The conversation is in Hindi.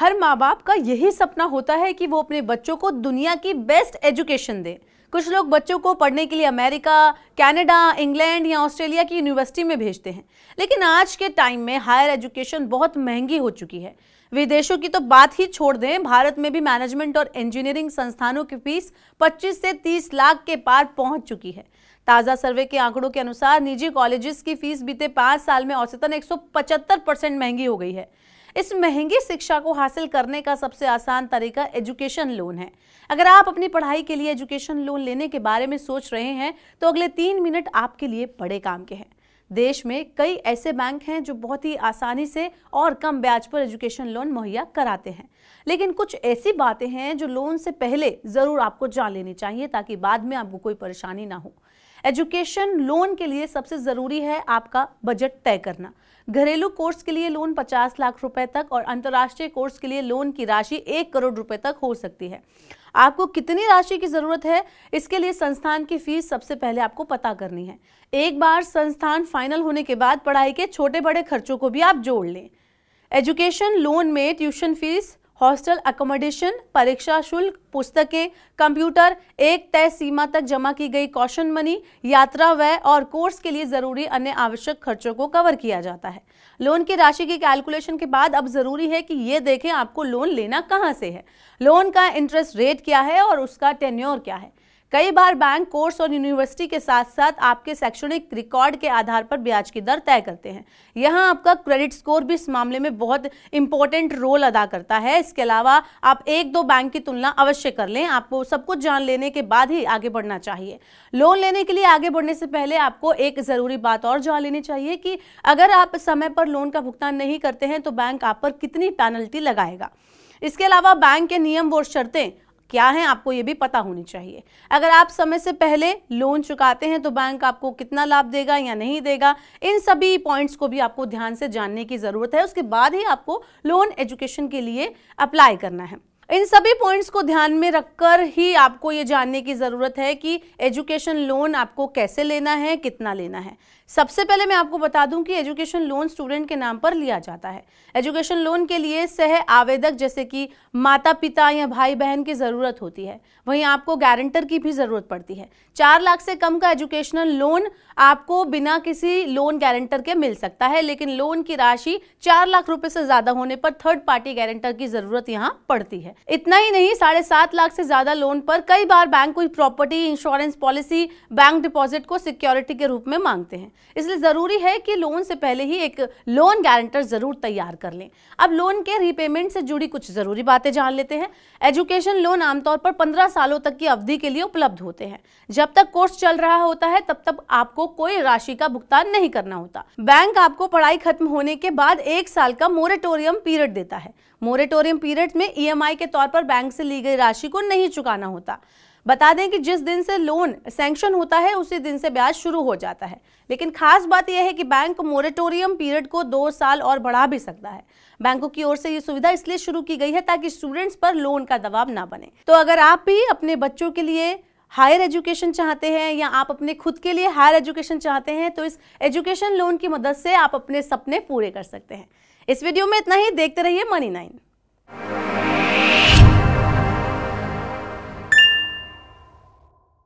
हर माँ बाप का यही सपना होता है कि वो अपने बच्चों को दुनिया की बेस्ट एजुकेशन दें कुछ लोग बच्चों को पढ़ने के लिए अमेरिका कनाडा इंग्लैंड या ऑस्ट्रेलिया की यूनिवर्सिटी में भेजते हैं लेकिन आज के टाइम में हायर एजुकेशन बहुत महंगी हो चुकी है विदेशों की तो बात ही छोड़ दें भारत में भी मैनेजमेंट और इंजीनियरिंग संस्थानों की फीस 25 से 30 लाख के पार पहुंच चुकी है ताज़ा सर्वे के आंकड़ों के अनुसार निजी कॉलेजेस की फीस बीते पाँच साल में औसतन एक परसेंट महंगी हो गई है इस महंगी शिक्षा को हासिल करने का सबसे आसान तरीका एजुकेशन लोन है अगर आप अपनी पढ़ाई के लिए एजुकेशन लोन लेने के बारे में सोच रहे हैं तो अगले तीन मिनट आपके लिए बड़े काम के हैं देश में कई ऐसे बैंक हैं जो बहुत ही आसानी से और कम ब्याज पर एजुकेशन लोन मुहैया कराते हैं लेकिन कुछ ऐसी बातें हैं जो लोन से पहले ज़रूर आपको जान लेनी चाहिए ताकि बाद में आपको कोई परेशानी ना हो एजुकेशन लोन के लिए सबसे ज़रूरी है आपका बजट तय करना घरेलू कोर्स के लिए लोन 50 लाख रुपए तक और अंतर्राष्ट्रीय कोर्स के लिए लोन की राशि एक करोड़ रुपए तक हो सकती है आपको कितनी राशि की ज़रूरत है इसके लिए संस्थान की फीस सबसे पहले आपको पता करनी है एक बार संस्थान फाइनल होने के बाद पढ़ाई के छोटे बड़े खर्चों को भी आप जोड़ लें एजुकेशन लोन में ट्यूशन फीस हॉस्टल अकोमोडेशन परीक्षा शुल्क पुस्तकें कंप्यूटर एक तय सीमा तक जमा की गई कौशन मनी यात्रा व्यय और कोर्स के लिए जरूरी अन्य आवश्यक खर्चों को कवर किया जाता है लोन की राशि की कैलकुलेशन के बाद अब जरूरी है कि ये देखें आपको लोन लेना कहाँ से है लोन का इंटरेस्ट रेट क्या है और उसका टेन्योर क्या है कई बार बैंक कोर्स और यूनिवर्सिटी के साथ साथ आपके शैक्षणिक रिकॉर्ड के आधार पर ब्याज की दर तय करते हैं यहाँ आपका क्रेडिट स्कोर भी इस मामले में बहुत इंपॉर्टेंट रोल अदा करता है इसके अलावा आप एक दो बैंक की तुलना अवश्य कर लें आपको सब कुछ जान लेने के बाद ही आगे बढ़ना चाहिए लोन लेने के लिए आगे बढ़ने से पहले आपको एक ज़रूरी बात और जान लेनी चाहिए कि अगर आप समय पर लोन का भुगतान नहीं करते हैं तो बैंक आप पर कितनी पेनल्टी लगाएगा इसके अलावा बैंक के नियम और शर्तें क्या है आपको ये भी पता होनी चाहिए अगर आप समय से पहले लोन चुकाते हैं तो बैंक आपको कितना लाभ देगा या नहीं देगा इन सभी पॉइंट्स को भी आपको ध्यान से जानने की ज़रूरत है उसके बाद ही आपको लोन एजुकेशन के लिए अप्लाई करना है इन सभी पॉइंट्स को ध्यान में रखकर ही आपको ये जानने की ज़रूरत है कि एजुकेशन लोन आपको कैसे लेना है कितना लेना है सबसे पहले मैं आपको बता दूं कि एजुकेशन लोन स्टूडेंट के नाम पर लिया जाता है एजुकेशन लोन के लिए सह आवेदक जैसे कि माता पिता या भाई बहन की ज़रूरत होती है वहीं आपको गारंटर की भी ज़रूरत पड़ती है चार लाख से कम का एजुकेशनल लोन आपको बिना किसी लोन गारंटर के मिल सकता है लेकिन लोन की राशि चार लाख रुपये से ज़्यादा होने पर थर्ड पार्टी गारंटर की ज़रूरत यहाँ पड़ती है इतना ही नहीं साढ़े सात लाख से ज्यादा लोन पर कई बार बैंक कोई property insurance policy bank deposit को सिक्योरिटी के रूप में मांगते हैं इसलिए जरूरी है कि लोन से पहले ही एक लोन गारंटर जरूर तैयार कर लें अब लोन के रीपेमेंट से जुड़ी कुछ जरूरी बातें जान लेते हैं एजुकेशन लोन आमतौर पर पंद्रह सालों तक की अवधि के लिए उपलब्ध होते हैं जब तक कोर्स चल रहा होता है तब तक आपको कोई राशि का भुगतान नहीं करना होता बैंक आपको पढ़ाई खत्म होने के बाद एक साल का मोरेटोरियम पीरियड देता है मोरेटोरियम पीरियड में ईएमआई e के के तौर पर बैंक से ली गई राशि को नहीं चुकाना होता बता दें कि जिस दिन से लोन सैंक्शन होता है उसी दिन से ब्याज शुरू हो जाता है लेकिन खास बात यह है कि बैंक मोरेटोरियम पीरियड को दो साल और बढ़ा भी सकता है बैंकों की ओर से ये सुविधा इसलिए शुरू की गई है ताकि स्टूडेंट्स पर लोन का दबाव ना बने तो अगर आप भी अपने बच्चों के लिए हायर एजुकेशन चाहते हैं या आप अपने खुद के लिए हायर एजुकेशन चाहते हैं तो इस एजुकेशन लोन की मदद से आप अपने सपने पूरे कर सकते हैं इस वीडियो में इतना ही देखते रहिए मनी नाइन